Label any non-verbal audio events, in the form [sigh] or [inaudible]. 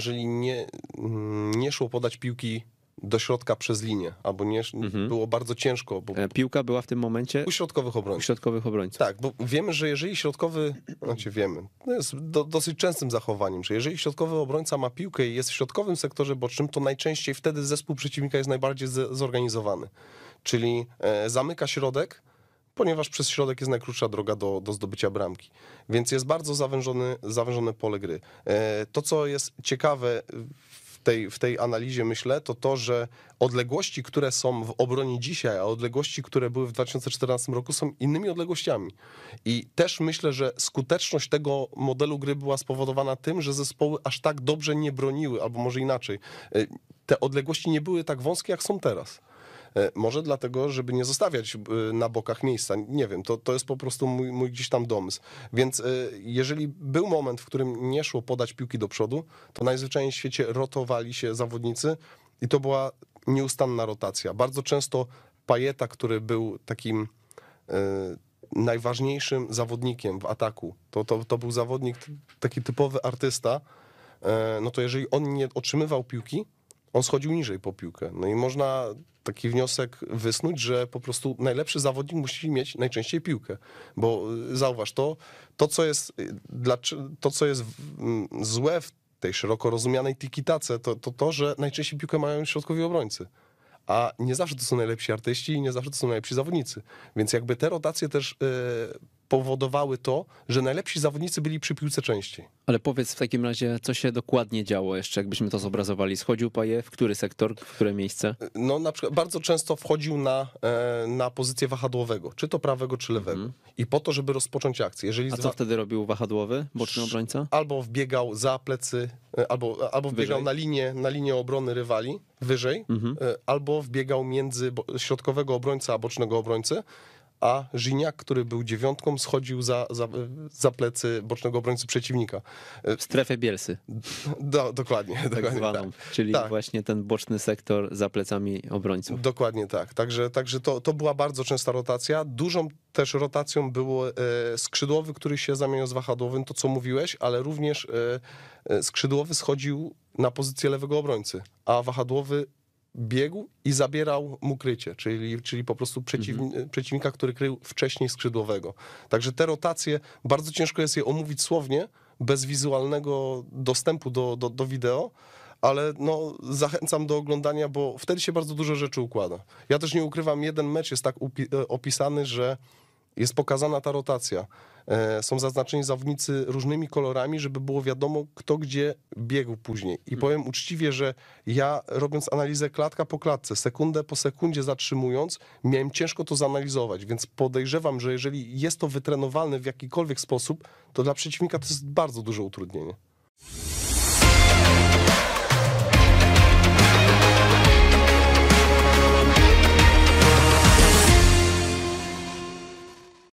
jeżeli nie, mm, nie szło podać piłki do środka przez linię, albo nie, mhm. było bardzo ciężko. Bo... E, piłka była w tym momencie u środkowych obrońców. U środkowych obrońców. Tak, bo wiemy, że jeżeli środkowy, znaczy wiemy, to jest do, dosyć częstym zachowaniem, że jeżeli środkowy obrońca ma piłkę i jest w środkowym sektorze bocznym, to najczęściej wtedy zespół przeciwnika jest najbardziej zorganizowany. Czyli e, zamyka środek, ponieważ przez środek jest najkrótsza droga do, do zdobycia bramki. Więc jest bardzo zawężony, zawężone pole gry. E, to, co jest ciekawe w tej, w tej analizie, myślę, to to, że odległości, które są w obronie dzisiaj, a odległości, które były w 2014 roku, są innymi odległościami. I też myślę, że skuteczność tego modelu gry była spowodowana tym, że zespoły aż tak dobrze nie broniły, albo może inaczej. E, te odległości nie były tak wąskie, jak są teraz. E, może dlatego, żeby nie zostawiać e, na bokach miejsca. Nie wiem, to, to jest po prostu mój, mój gdzieś tam domysł. Więc e, jeżeli był moment, w którym nie szło podać piłki do przodu, to najzwyczajniej w świecie rotowali się zawodnicy i to była nieustanna rotacja. Bardzo często Pajeta, który był takim najważniejszym zawodnikiem w ataku, to, to, to był zawodnik taki typowy artysta, no to jeżeli on nie otrzymywał piłki, on schodził niżej po piłkę. No i można taki wniosek wysnuć, że po prostu najlepszy zawodnik musi mieć najczęściej piłkę, bo y, zauważ to, to co jest, y, to, co jest mm, złe w tej szeroko rozumianej tikitace, to, to to, że najczęściej piłkę mają środkowi obrońcy. A nie zawsze to są najlepsi artyści i nie zawsze to są najlepsi zawodnicy. Więc jakby te rotacje też y, powodowały to, że najlepsi zawodnicy byli przy piłce częściej. Ale powiedz w takim razie, co się dokładnie działo jeszcze, jakbyśmy to zobrazowali. Schodził Paje, w który sektor, w które miejsce? No na przykład bardzo często wchodził na, e, na pozycję wahadłowego, czy to prawego, czy lewego. Mhm. I po to, żeby rozpocząć akcję. Jeżeli A co wtedy robił wahadłowy, boczny obrońca? Albo wbiegał za plecy, e, albo, albo wbiegał na linię, na linię obrony rywali, wyżej, mhm. e, albo wbiegał między środkowego obrońca a bocznego obrońcy a Żiniak, który był dziewiątką, schodził za, za, za plecy bocznego obrońcy przeciwnika. E, w strefę Bielsy. [laughs] Do, dokładnie. Tak dokładnie zwaną, tak. czyli tak. właśnie ten boczny sektor za plecami obrońców. Dokładnie tak. Także, także to, to była bardzo częsta rotacja. Dużą też rotacją było e, skrzydłowy, który się zamieniał z wahadłowym, to co mówiłeś, ale również e, skrzydłowy schodził na pozycję lewego obrońcy, a wahadłowy biegł i zabierał mu krycie, czyli, czyli po prostu przeciw, mhm. przeciwnika, który krył wcześniej skrzydłowego. Także te rotacje, bardzo ciężko jest je omówić słownie, bez wizualnego dostępu do, do, do wideo, ale no, zachęcam do oglądania, bo wtedy się bardzo dużo rzeczy układa. Ja też nie ukrywam, jeden mecz jest tak e, opisany, że jest pokazana ta rotacja. E, są zaznaczeni zawodnicy różnymi kolorami, żeby było wiadomo, kto gdzie biegł później. I hmm. powiem uczciwie, że ja robiąc analizę klatka po klatce, sekundę po sekundzie zatrzymując, miałem ciężko to zanalizować, więc podejrzewam, że jeżeli jest to wytrenowalne w jakikolwiek sposób, to dla przeciwnika to jest bardzo duże utrudnienie.